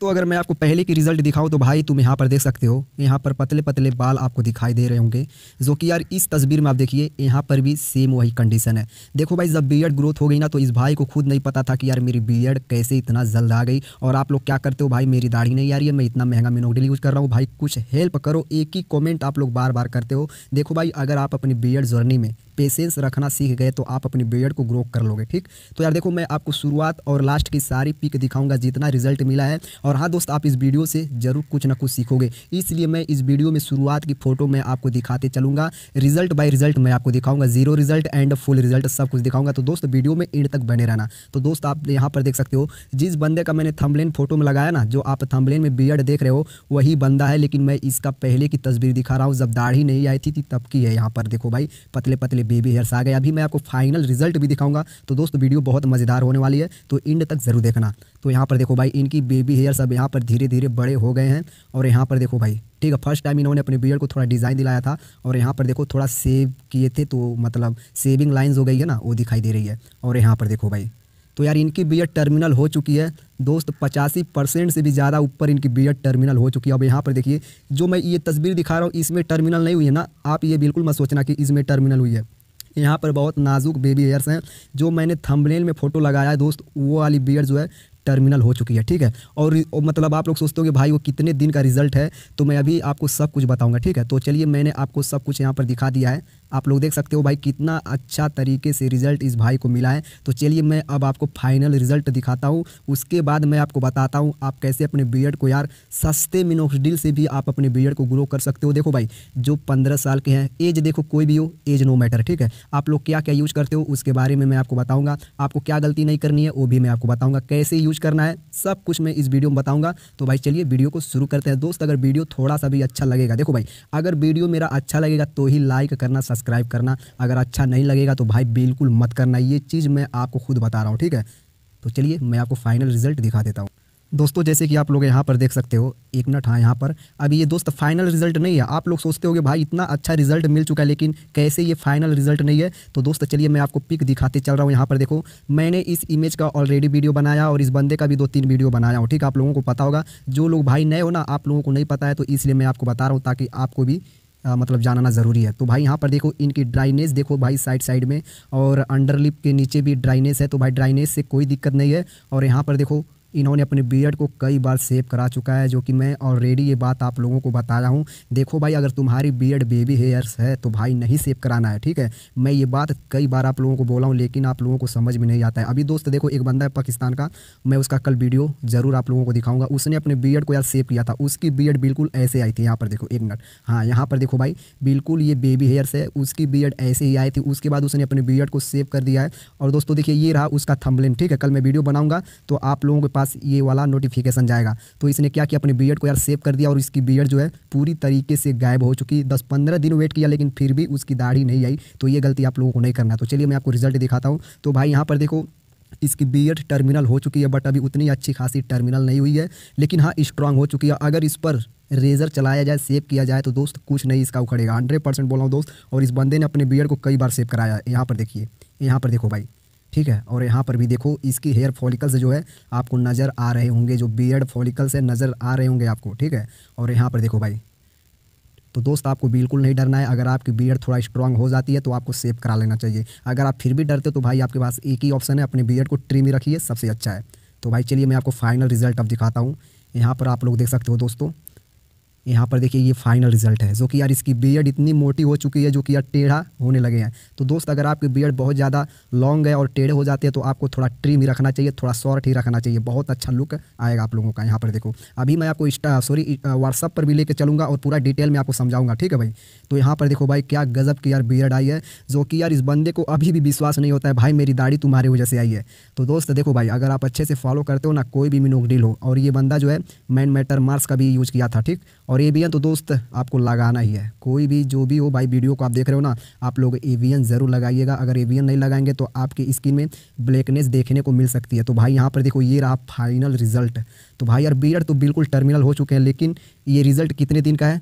तो अगर मैं आपको पहले की रिज़ल्ट दिखाऊं तो भाई तुम यहाँ पर देख सकते हो यहाँ पर पतले पतले बाल आपको दिखाई दे रहे होंगे जो कि यार इस तस्वीर में आप देखिए यहाँ पर भी सेम वही कंडीशन है देखो भाई जब बीएड ग्रोथ हो गई ना तो इस भाई को खुद नहीं पता था कि यार मेरी बीएड कैसे इतना जल्द आ गई और आप लोग क्या करते हो भाई मेरी दाढ़ी नहीं आ रही है मैं इतना महंगा मिनोडिल यूज़ कर रहा हूँ भाई कुछ हेल्प करो एक ही कॉमेंट आप लोग बार बार करते हो देखो भाई अगर आप अपनी बी जर्नी में पेशेंस रखना सीख गए तो आप अपनी बियर्ड को ग्रो कर लोगे ठीक तो यार देखो मैं आपको शुरुआत और लास्ट की सारी पिक दिखाऊंगा जितना रिजल्ट मिला है और हाँ दोस्त आप इस वीडियो से ज़रूर कुछ ना कुछ सीखोगे इसलिए मैं इस वीडियो में शुरुआत की फ़ोटो मैं आपको दिखाते चलूँगा रिजल्ट बाई रिजल्ट मैं आपको दिखाऊंगा zero result and full result सब कुछ दिखाऊंगा तो दोस्त वीडियो में एंड तक बने रहना तो दोस्त आप यहाँ पर देख सकते हो जिस बंदे का मैंने थम्बलेन फोटो में लगाया ना जो आप थम्बलेन में बियड देख रहे हो वही बंदा है लेकिन मैं इसका पहले की तस्वीर दिखा रहा हूँ जब दाढ़ी नहीं आई थी तब की है यहाँ पर देखो भाई पतले पतले बेबी हेयर्स आ गए अभी मैं आपको फाइनल रिजल्ट भी दिखाऊंगा तो दोस्त वीडियो बहुत मज़ेदार होने वाली है तो एंड तक ज़रूर देखना तो यहाँ पर देखो भाई इनकी बेबी हेयर्स अब यहाँ पर धीरे धीरे बड़े हो गए हैं और यहाँ पर देखो भाई ठीक है फर्स्ट टाइम इन्होंने अपने बियर को थोड़ा डिज़ाइन दिलाया था और यहाँ पर देखो थोड़ा सेव किए थे तो मतलब सेविंग लाइन्स हो गई है ना वो दिखाई दे रही है और यहाँ पर देखो भाई तो यार इनकी बियर टर्मिनल हो चुकी है दोस्त पचासी परसेंट से भी ज़्यादा ऊपर इनकी बियर टर्मिनल हो चुकी है अब यहाँ पर देखिए जो मैं ये तस्वीर दिखा रहा हूँ इसमें टर्मिनल नहीं हुई है ना आप ये बिल्कुल मत सोचना कि इसमें टर्मिनल हुई है यहाँ पर बहुत नाजुक बेबी हेयर्स हैं जो मैंने थंबनेल में फ़ोटो लगाया है दोस्त वो वाली बियर जो है टर्मिनल हो चुकी है ठीक है और मतलब आप लोग सोचते हो कि भाई वो कितने दिन का रिजल्ट है तो मैं अभी आपको सब कुछ बताऊंगा ठीक है तो चलिए मैंने आपको सब कुछ यहाँ पर दिखा दिया है आप लोग देख सकते हो भाई कितना अच्छा तरीके से रिजल्ट इस भाई को मिला है तो चलिए मैं अब आपको फाइनल रिजल्ट दिखाता हूँ उसके बाद मैं आपको बताता हूँ आप कैसे अपने बियर्ड को यार सस्ते मिनोक्सडील से भी आप अपने बियर्ड को ग्रो कर सकते हो देखो भाई जो पंद्रह साल के हैं एज देखो कोई भी हो एज नो मैटर ठीक है आप लोग क्या क्या यूज करते हो उसके बारे में मैं आपको बताऊँगा आपको क्या गलती नहीं करनी है वो भी मैं आपको बताऊँगा कैसे यूज करना है सब कुछ मैं इस वीडियो में बताऊँगा तो भाई चलिए वीडियो को शुरू करते हैं दोस्त अगर वीडियो थोड़ा सा भी अच्छा लगेगा देखो भाई अगर वीडियो मेरा अच्छा लगेगा तो ही लाइक करना सब्सक्राइब करना अगर अच्छा नहीं लगेगा तो भाई बिल्कुल मत करना ये चीज़ मैं आपको खुद बता रहा हूँ ठीक है तो चलिए मैं आपको फाइनल रिजल्ट दिखा देता हूँ दोस्तों जैसे कि आप लोग यहाँ पर देख सकते हो एक मिनट हाँ यहाँ पर अभी ये दोस्त फाइनल रिजल्ट नहीं है आप लोग सोचते होगे भाई इतना अच्छा रिजल्ट मिल चुका है लेकिन कैसे ये फाइनल रिजल्ट नहीं है तो दोस्त चलिए मैं आपको पिक दिखाते चल रहा हूँ यहाँ पर देखो मैंने इस इमेज का ऑलरेडी वीडियो बनाया और इस बंदे का भी दो तीन वीडियो बनाया हूँ ठीक आप लोगों को पता होगा जो लोग भाई नए हो ना आप लोगों को नहीं पता है तो इसलिए मैं आपको बता रहा हूँ ताकि आपको भी आ, मतलब जानना ज़रूरी है तो भाई यहाँ पर देखो इनकी ड्राइनेस देखो भाई साइड साइड में और अंडरलिप के नीचे भी ड्राइनेस है तो भाई ड्राइनेस से कोई दिक्कत नहीं है और यहाँ पर देखो इन्होंने अपने बियर्ड को कई बार सेव करा चुका है जो कि मैं ऑलरेडी ये बात आप लोगों को बता रहा हूँ देखो भाई अगर तुम्हारी बियर्ड बेबी हेयर्स है तो भाई नहीं सेव कराना है ठीक है मैं ये बात कई बार आप लोगों को बोला हूँ लेकिन आप लोगों को समझ में नहीं आता है अभी दोस्त देखो एक बंदा है पाकिस्तान का मैं उसका कल वीडियो ज़रूर आप लोगों को दिखाऊंगा उसने अपने बियर्ड को यार सेव किया था उसकी बियर्ड बिल्कुल ऐसे आई थी यहाँ पर देखो एक मिनट हाँ यहाँ पर देखो भाई बिल्कुल ये बेबी हेयर्स है उसकी बियर्ड ऐसे ही आई थी उसके बाद उसने अपने बियर्ड को सेव कर दिया है और दोस्तों देखिए ये रहा उसका थम्बलिन ठीक है कल मैं वीडियो बनाऊँगा तो आप लोगों के पास पास ये वाला नोटिफिकेशन जाएगा तो इसने क्या किया अपने बी को यार सेव कर दिया और इसकी बी जो है पूरी तरीके से गायब हो चुकी दस पंद्रह दिन वेट किया लेकिन फिर भी उसकी दाढ़ी नहीं आई तो ये गलती आप लोगों को नहीं करना तो चलिए मैं आपको रिजल्ट दिखाता हूँ तो भाई यहाँ पर देखो इसकी बी एड टर्मिनल हो चुकी है बट अभी उतनी अच्छी खासी टर्मिनल नहीं हुई है लेकिन हाँ स्ट्रांग हो चुकी है अगर इस पर रेजर चलाया जाए सेव किया जाए तो दोस्त कुछ नहीं इसका उखड़ेगा हंड्रेड परसेंट बोला हूँ दोस्त और इस बंदे ने अपने बी को कई बार सेव कराया है यहाँ पर देखिए यहाँ पर देखो भाई ठीक है और यहाँ पर भी देखो इसकी हेयर फॉलिकल्स जो है आपको नज़र आ रहे होंगे जो बियर्ड फॉलिकल्स है नज़र आ रहे होंगे आपको ठीक है और यहाँ पर देखो भाई तो दोस्त आपको बिल्कुल नहीं डरना है अगर आपकी बियर्ड थोड़ा स्ट्रांग हो जाती है तो आपको सेव करा लेना चाहिए अगर आप फिर भी डरते हो तो भाई आपके पास एक ही ऑप्शन है अपने बियर्ड को ट्रिम रखिए सबसे अच्छा है तो भाई चलिए मैं आपको फाइनल रिजल्ट अब दिखाता हूँ यहाँ पर आप लोग देख सकते हो दोस्तों यहाँ पर देखिए ये फाइनल रिजल्ट है जो कि यार इसकी बियड इतनी मोटी हो चुकी है जो कि यार टेढ़ा होने लगे हैं तो दोस्त अगर आपकी बियड बहुत ज़्यादा लॉन्ग है और टेढ़े हो जाते हैं तो आपको थोड़ा ट्रिम ही रखना चाहिए थोड़ा शॉर्ट ही रखना चाहिए बहुत अच्छा लुक आएगा आप लोगों का यहाँ पर देखो अभी मैं आपको इंस्टा सॉरी व्हाट्सअप पर भी लेकर चलूँगा और पूरा डिटेल में आपको समझाऊंगा ठीक है भाई तो यहाँ पर देखो भाई क्या गजब की यार बियड आई है जो कि यार इस बंदे को अभी भी विश्वास नहीं होता है भाई मेरी दाढ़ी तुम्हारी वजह से आई है तो दोस्त देखो भाई अगर आप अच्छे से फॉलो करते हो ना कोई भी मिनोक डील हो और ये बंदा जो है मैन मैटर मार्स का भी यूज़ किया था ठीक और और एवियन तो दोस्त आपको लगाना ही है कोई भी जो भी हो भाई वीडियो को आप देख रहे हो ना आप लोग एवियन ज़रूर लगाइएगा अगर एवियन नहीं लगाएंगे तो आपकी स्किन में ब्लैकनेस देखने को मिल सकती है तो भाई यहाँ पर देखो ये रहा फाइनल रिजल्ट तो भाई यार बीयर तो बिल्कुल टर्मिनल हो चुके हैं लेकिन ये रिजल्ट कितने दिन का है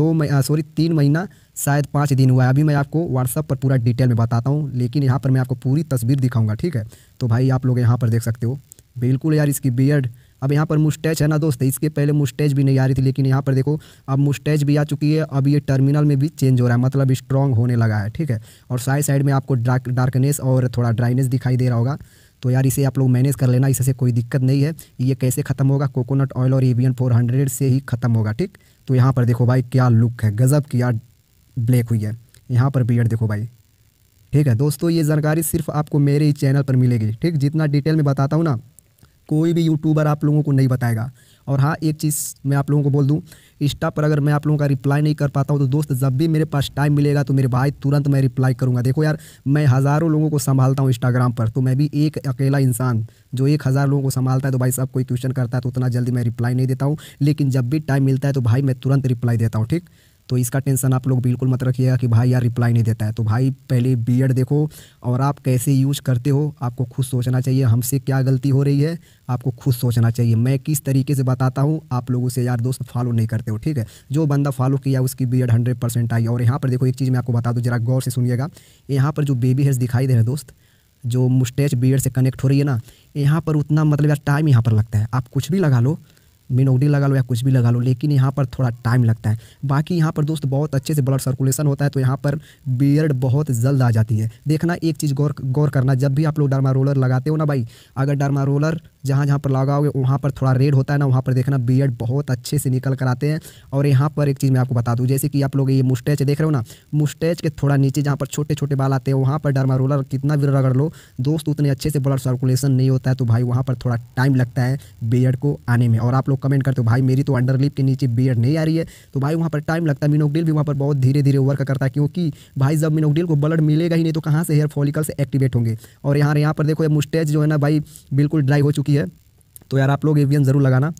दो सॉरी तीन महीना शायद पाँच दिन हुआ है अभी मैं आपको व्हाट्सअप पर पूरा डिटेल में बताता हूँ लेकिन यहाँ पर मैं आपको पूरी तस्वीर दिखाऊंगा ठीक है तो भाई आप लोग यहाँ पर देख सकते हो बिल्कुल यार इसकी बियड अब यहाँ पर मुस्टैच है ना दोस्त इसके पहले मुस्टैच भी नहीं आ रही थी लेकिन यहाँ पर देखो अब मुस्टैच भी आ चुकी है अब ये टर्मिनल में भी चेंज हो रहा है मतलब स्ट्रॉन्ग होने लगा है ठीक है और साइड साइड में आपको डार्क डार्कनेस और थोड़ा ड्राइनेस दिखाई दे रहा होगा तो यार इसे आप लोग मैनेज कर लेना इससे कोई दिक्कत नहीं है ये कैसे ख़त्म होगा कोकोनट ऑयल और एवियन फोर से ही ख़त्म होगा ठीक तो यहाँ पर देखो भाई क्या लुक है गज़ब की यार ब्लैक हुई है यहाँ पर बियड देखो भाई ठीक है दोस्तों ये जानकारी सिर्फ आपको मेरे ही चैनल पर मिलेगी ठीक जितना डिटेल में बताता हूँ ना कोई भी यूट्यूबर आप लोगों को नहीं बताएगा और हाँ एक चीज़ मैं आप लोगों को बोल दूँ इंस्टा पर अगर मैं आप लोगों का रिप्लाई नहीं कर पाता हूँ तो दोस्त जब भी मेरे पास टाइम मिलेगा तो मेरे भाई तुरंत मैं रिप्लाई करूँगा देखो यार मैं हज़ारों लोगों को संभालता हूँ इंस्टाग्राम पर तो मैं भी एक अकेला इंसान जो एक हज़ार लोगों को संभालता है तो भाई साहब कोई क्वेश्चन करता है तो उतना जल्दी मैं रिप्लाई नहीं देता हूँ लेकिन जब भी टाइम मिलता है तो भाई मैं तुरंत रिप्लाई देता हूँ ठीक तो इसका टेंशन आप लोग बिल्कुल मत रखिएगा कि भाई यार रिप्लाई नहीं देता है तो भाई पहले बी देखो और आप कैसे यूज करते हो आपको खुद सोचना चाहिए हमसे क्या गलती हो रही है आपको खुद सोचना चाहिए मैं किस तरीके से बताता हूँ आप लोग उसे यार दोस्त फॉलो नहीं करते हो ठीक है जो बंदा फॉलो किया उसकी बी एड हंड्रेड परसेंट आई और यहाँ पर देखो एक चीज़ मैं आपको बता दूँ जरा गौर से सुनिएगा यहाँ पर जो बेबी हेयर्स दिखाई दे रहे दोस्त जो मुस्टेच बीएड से कनेक्ट हो रही है ना यहाँ पर उतना मतलब यार टाइम यहाँ पर लगता है आप कुछ भी लगा लो मिनोडी लगा लो या कुछ भी लगा लो लेकिन यहाँ पर थोड़ा टाइम लगता है बाकी यहाँ पर दोस्त बहुत अच्छे से ब्लड सर्कुलेशन होता है तो यहाँ पर बियर्ड बहुत जल्द आ जाती है देखना एक चीज़ गौर गौर करना जब भी आप लोग डरमा रोलर लगाते हो ना भाई अगर डरमा रोलर जहाँ जहाँ पर लगाओगे वहाँ पर थोड़ा रेड होता है ना वहाँ पर देखना बियर्ड बहुत अच्छे से निकल कर आते हैं और यहाँ पर एक चीज़ मैं आपको बता दूँ जैसे कि आप लोग ये मुस्टैच देख रहे हो ना मुस्टैच के थोड़ा नीचे जहाँ पर छोटे छोटे बाल आते हैं वहाँ पर डरमा रोलर कितना भी रगड़ लो दोस्त उतने अच्छे से ब्लड सर्कुलेशन नहीं होता है तो भाई वहाँ पर थोड़ा टाइम लगता है बियर्ड को आने में और आप लोग लोग कमेंट करते हो भाई मेरी तो अंडर लिप के नीचे बियड नहीं आ रही है तो भाई वहाँ पर टाइम लगता है मिनोकडिल भी वहाँ पर बहुत धीरे धीरे वर्क करता है क्योंकि भाई जब मिनोकडिल को ब्लड मिलेगा ही नहीं तो कहाँ से हेयर फॉलिकल्स एक्टिवेट होंगे और यहाँ यहाँ पर देखो ये मुस्टेज जो है ना भाई बिल्कुल ड्राई हो चुकी है तो यार आप लोग एवियन ज़रूर लगाना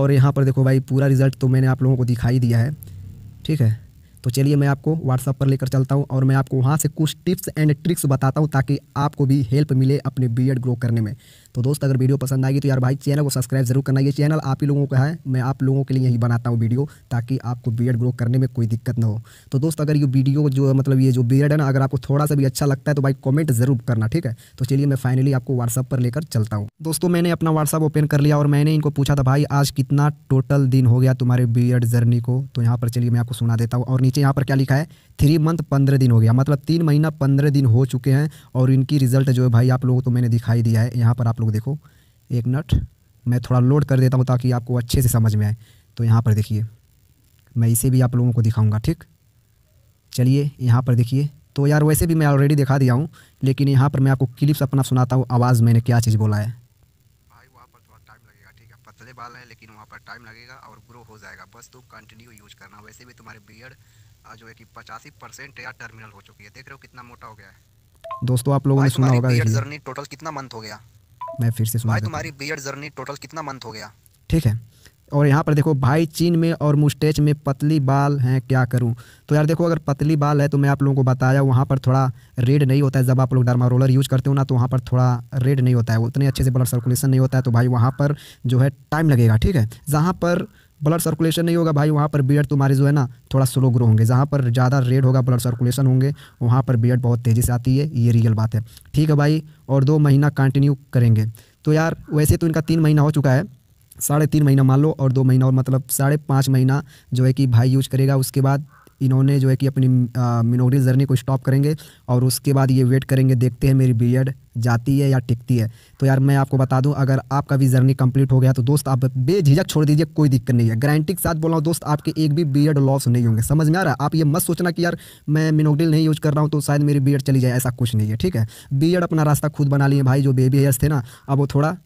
और यहाँ पर देखो भाई पूरा रिजल्ट तो मैंने आप लोगों को दिखाई दिया है ठीक है तो चलिए मैं आपको व्हाट्सअप पर लेकर चलता हूँ और मैं आपको वहाँ से कुछ टिप्स एंड ट्रिक्स बताता हूँ ताकि आपको भी हेल्प मिले अपने बी ग्रो करने में तो दोस्त अगर वीडियो पसंद आएगी तो यार भाई चैनल को सब्सक्राइब जरूर करना ये चैनल आप ही लोगों का है मैं आप लोगों के लिए यही बनाता हूँ वीडियो ताकि आपको बी ग्रो करने में कोई दिक्कत ना हो तो दोस्त अगर ये वीडियो जो मतलब ये जो बी है ना अगर आपको थोड़ा सा भी अच्छा लगता है तो भाई कॉमेंट ज़रूर करना ठीक है तो चलिए मैं फाइनली आपको व्हाट्सअप पर लेकर चलता हूँ दोस्तों मैंने अपना व्हाट्सअप ओपन कर लिया और मैंने इनको पूछा था भाई आज कितना टोटल दिन हो गया तुम्हारे बी जर्नी को तो यहाँ पर चलिए मैं आपको सुना देता हूँ और नीचे यहाँ पर क्या लिखा है थ्री मंथ पंद्रह दिन हो गया मतलब तीन महीना पंद्रह दिन हो चुके हैं और इनकी रिजल्ट जो है भाई आप लोगों को तो मैंने दिखाई दिया है यहाँ पर आप लोग देखो एक मिनट मैं थोड़ा लोड कर देता हूँ ताकि आपको अच्छे से समझ में आए तो यहाँ पर देखिए मैं इसे भी आप लोगों को दिखाऊँगा ठीक चलिए यहाँ पर देखिए तो यार वैसे भी मैं ऑलरेडी दिखा दिया हूँ लेकिन यहाँ पर मैं आपको क्लिप्स अपना सुनाता हूँ आवाज़ मैंने क्या चीज़ बोला है भाई पर थोड़ा टाइम लगेगा ठीक है पतले बाल हैं लेकिन वहाँ पर टाइम लगेगा और ग्रो हो जाएगा बस तुम कंटिन्यू यूज करना वैसे भी तुम्हारे बियड जो है कि पचासी परसेंट या टर्मिनल हो चुकी है देख रहे हो कितना मोटा हो गया है दोस्तों आप लोगों ने सुना होगा बियड जर्नी टोटल कितना मंथ हो गया मैं फिर से सुना भाई तुम्हारी बियड जर्नी टोटल कितना मंथ हो गया ठीक है और यहाँ पर देखो भाई चीन में और मुस्टेच में पतली बाल हैं क्या करूँ तो यार देखो अगर पतली बाल है तो मैं आप लोगों को बताया वहाँ पर थोड़ा रेड नहीं होता है जब आप लोग डरमा रोलर यूज़ करते हो ना तो वहाँ पर थोड़ा रेड नहीं होता है उतने अच्छे से ब्लड सर्कुलेशन नहीं होता है तो भाई वहाँ पर जो है टाइम लगेगा ठीक है जहाँ पर ब्लड सर्कुलेशन नहीं होगा भाई वहाँ पर बियड तुम्हारे जो है ना थोड़ा स्लो ग्रो होंगे जहाँ पर ज़्यादा रेड होगा ब्लड सर्कुलेशन होंगे वहाँ पर बियड बहुत तेज़ी से आती है ये रियल बात है ठीक है भाई और दो महीना कंटिन्यू करेंगे तो यार वैसे तो इनका तीन महीना हो चुका है साढ़े तीन महीना मान लो और दो महीना और मतलब साढ़े पाँच महीना जो है कि भाई यूज करेगा उसके बाद इन्होंने जो है कि अपनी मिनोरी जर्नी को स्टॉप करेंगे और उसके बाद ये वेट करेंगे देखते हैं मेरी बीएड जाती है या टिकती है तो यार मैं आपको बता दूं अगर आपका भी जर्नी कंप्लीट हो गया तो दोस्त आप बेझिझक छोड़ दीजिए कोई दिक्कत नहीं है गारंटी के साथ बोल रहा हूँ दोस्त आपके एक भी बीएड लॉस नहीं होंगे समझ में आ रहा है आप ये मत सोचना कि यार मैं मिनोडिल नहीं यूज कर रहा हूँ तो शायद मेरी बीएड चली जाए ऐसा कुछ नहीं है ठीक है बीएड अपना रास्ता खुद बना लिए भाई जो बेबी हेयर्स थे ना अब वो थोड़ा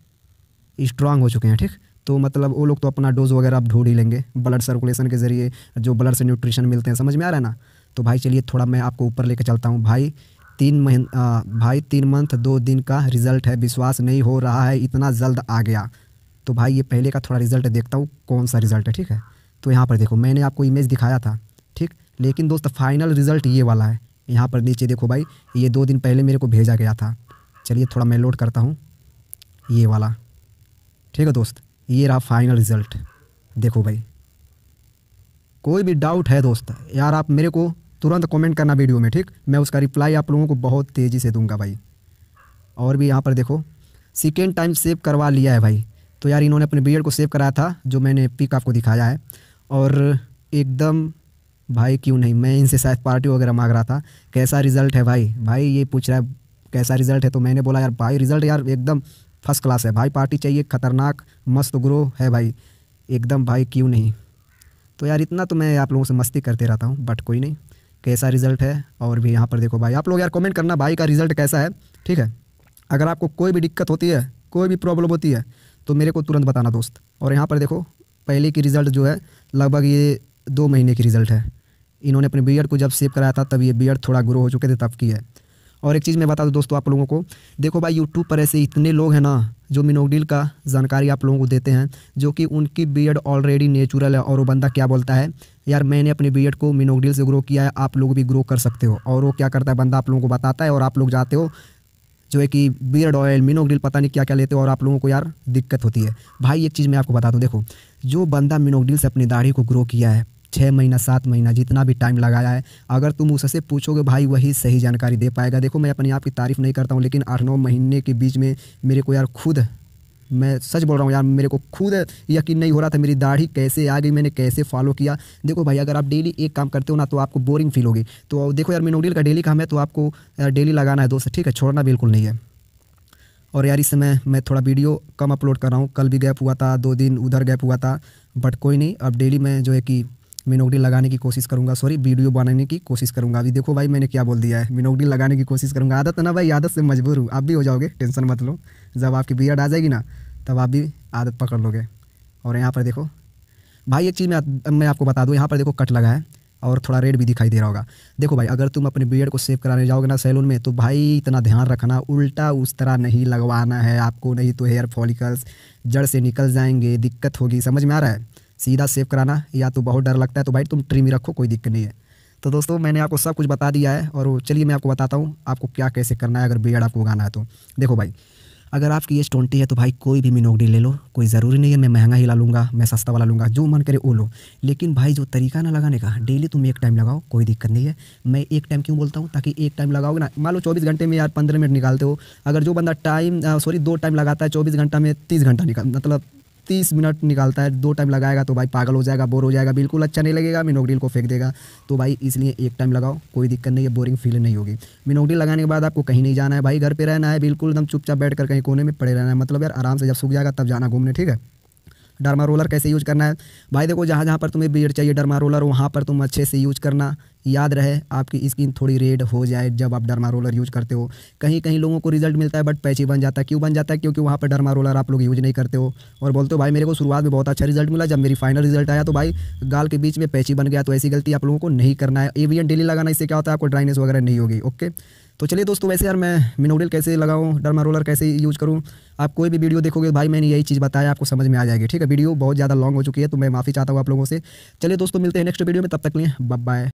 स्ट्रांग हो चुके हैं ठीक तो मतलब वो लोग तो अपना डोज वगैरह आप ढूंढ ही लेंगे ब्लड सर्कुलेशन के ज़रिए जो ब्लड से न्यूट्रिशन मिलते हैं समझ में आ रहा है ना तो भाई चलिए थोड़ा मैं आपको ऊपर लेकर चलता हूँ भाई तीन महीन भाई तीन मंथ दो दिन का रिज़ल्ट है विश्वास नहीं हो रहा है इतना जल्द आ गया तो भाई ये पहले का थोड़ा रिज़ल्ट देखता हूँ कौन सा रिज़ल्ट है ठीक है तो यहाँ पर देखो मैंने आपको इमेज दिखाया था ठीक लेकिन दोस्त फाइनल रिज़ल्ट ये वाला है यहाँ पर नीचे देखो भाई ये दो दिन पहले मेरे को भेजा गया था चलिए थोड़ा मैं लोड करता हूँ ये वाला ठीक है दोस्त ये रहा फाइनल रिज़ल्ट देखो भाई कोई भी डाउट है दोस्त यार आप मेरे को तुरंत कमेंट करना वीडियो में ठीक मैं उसका रिप्लाई आप लोगों को बहुत तेज़ी से दूंगा भाई और भी यहाँ पर देखो सेकेंड टाइम सेव करवा लिया है भाई तो यार इन्होंने अपने बियड को सेव कराया था जो मैंने पिक आपको दिखाया है और एकदम भाई क्यों नहीं मैं इनसे शायद पार्टी वगैरह मांग रहा था कैसा रिज़ल्ट है भाई भाई ये पूछ रहा है कैसा रिज़ल्ट है तो मैंने बोला यार भाई रिज़ल्ट यार एकदम फर्स्ट क्लास है भाई पार्टी चाहिए खतरनाक मस्त ग्रो है भाई एकदम भाई क्यों नहीं तो यार इतना तो मैं आप लोगों से मस्ती करते रहता हूँ बट कोई नहीं कैसा रिज़ल्ट है और भी यहाँ पर देखो भाई आप लोग यार कमेंट करना भाई का रिज़ल्ट कैसा है ठीक है अगर आपको कोई भी दिक्कत होती है कोई भी प्रॉब्लम होती है तो मेरे को तुरंत बताना दोस्त और यहाँ पर देखो पहले की रिज़ल्ट जो है लगभग ये दो महीने की रिज़ल्ट है इन्होंने अपने बीएड को जब सेव कराया था तब ये बीएड थोड़ा ग्रो हो चुके थे तब की है और एक चीज़ मैं बता दूँ दोस्तों आप लोगों को देखो भाई यूट्यूब पर ऐसे इतने लोग हैं ना जो मिनोडील का जानकारी आप लोगों को देते हैं जो कि उनकी बीएड ऑलरेडी नेचुरल है और वो बंदा क्या बोलता है यार मैंने अपने बीएड को मिनोडील से ग्रो किया है आप लोग भी ग्रो कर सकते हो और वो क्या करता है बंदा आप लोगों को बताता है और आप लोग जाते हो जो है कि बियड ऑयल मिनोग्रिल पता नहीं क्या क्या लेते हो और आप लोगों को यार दिक्कत होती है भाई एक चीज़ मैं आपको बता दूँ देखो जो बंदा मिनोग्रिल से अपनी दाढ़ी को ग्रो किया है छः महीना सात महीना जितना भी टाइम लगाया है अगर तुम उससे पूछोगे भाई वही सही जानकारी दे पाएगा देखो मैं अपने आप की तारीफ़ नहीं करता हूँ लेकिन आठ नौ महीने के बीच में मेरे को यार खुद मैं सच बोल रहा हूँ यार मेरे को खुद यकीन नहीं हो रहा था मेरी दाढ़ी कैसे आ गई मैंने कैसे फॉलो किया देखो भाई अगर आप डेली एक काम करते हो ना तो आपको बोरिंग फील होगी तो देखो यार मिनोडिल का डेली काम है तो आपको डेली लगाना है दोस्त ठीक है छोड़ना बिल्कुल नहीं है और यार इस समय मैं थोड़ा वीडियो कम अपलोड कर रहा हूँ कल भी गैप हुआ था दो दिन उधर गैप हुआ था बट कोई नहीं अब डेली मैं जो है कि मैं लगाने की कोशिश करूंगा सॉरी वीडियो बनाने की कोशिश करूंगा अभी देखो भाई मैंने क्या बोल दिया है मैं लगाने की कोशिश करूंगा आदत ना भाई आदत से मजबूर हूँ आप भी हो जाओगे टेंशन मत लो जब आपकी बियड आ जाएगी ना तब आप भी आदत पकड़ लोगे और यहाँ पर देखो भाई एक चीज़ मैं मैं आपको बता दूँ यहाँ पर देखो कट लगा है और थोड़ा रेड भी दिखाई दे रहा होगा देखो भाई अगर तुम अपने बियड को सेव कराने जाओगे ना सैलून में तो भाई इतना ध्यान रखना उल्टा उस तरह नहीं लगवाना है आपको नहीं तो हेयर फॉलिकल्स जड़ से निकल जाएंगे दिक्कत होगी समझ में आ रहा है सीधा सेव कराना या तो बहुत डर लगता है तो भाई तुम ट्री में रखो कोई दिक्कत नहीं है तो दोस्तों मैंने आपको सब कुछ बता दिया है और चलिए मैं आपको बताता हूँ आपको क्या कैसे करना है अगर बेड़ आपको उगाना है तो देखो भाई अगर आपकी एज ट्वेंटी है तो भाई कोई भी मिनोगडी ले लो कोई ज़रूरी नहीं है मैं महंगा ही ला लूँगा मैं सस्ता वाला लूँगा जो मन करे वो लो लेकिन भाई जो तरीका ना लगाने का डेली तुम एक टाइम लगाओ कोई दिक्कत नहीं है मैं एक टाइम क्यों बोलता हूँ ताकि एक टाइम लगाओगे ना मान लो चौबीस घंटे में यार पंद्रह मिनट निकालते हो अगर जो बंदा टाइम सॉरी दो टाइम लगाता है चौबीस घंटा में तीस घंटा निकाल मतलब तीस मिनट निकालता है दो टाइम लगाएगा तो भाई पागल हो जाएगा बोर हो जाएगा बिल्कुल अच्छा नहीं लगेगा मिनोगडिल को फेंक देगा तो भाई इसलिए एक टाइम लगाओ कोई दिक्कत नहीं है बोरिंग फील नहीं होगी मिनोगडिल लगाने के बाद आपको कहीं नहीं जाना है भाई घर पर रहना है बिल्कुल एकदम चुपचाप बैठ कर कहीं कोने में पड़े रहना है मतलब यार आराम से जब सूख जाएगा तब जाना घूमने ठीक है डरमा रोलर कैसे यूज करना है भाई देखो जहाँ जहाँ पर तुम्हें बीड चाहिए डरमा रोलर वहाँ पर तुम अच्छे से यूज करना याद रहे आपकी स्किन थोड़ी रेड हो जाए जब आप डरमा रोलर यूज करते हो कहीं कहीं लोगों को रिजल्ट मिलता है बट पैची बन जाता है क्यों बन जाता है क्योंकि वहाँ पर डर्मा रोलर आप लोग यूज नहीं करते हो और बोलते हो भाई मेरे को शुरुआत में बहुत अच्छा रिजल्ट मिला जब मेरी फाइनल रिजल्ट आया तो भाई गाल के बीच में पैची बन गया तो ऐसी गलती आप लोगों को नहीं करना है एवियन डेली लगाना इससे क्या होता है आपको ड्राइनेस वगैरह नहीं होगी ओके तो चलिए दोस्तों वैसे यार मैं मिनोडिल कैसे लगाऊँ डरमा रोलर कैसे यूज़ करूँ आप कोई भी वीडियो देखोगे भाई मैंने यही चीज़ बताया आपको समझ में आ जाएगी ठीक है वीडियो बहुत ज़्यादा लॉन्ग हो चुकी है तो मैं माफ़ी चाहता हूँ आप लोगों से चलिए दोस्तों मिलते हैं नेक्स्ट वीडियो में तब तक लिए बाय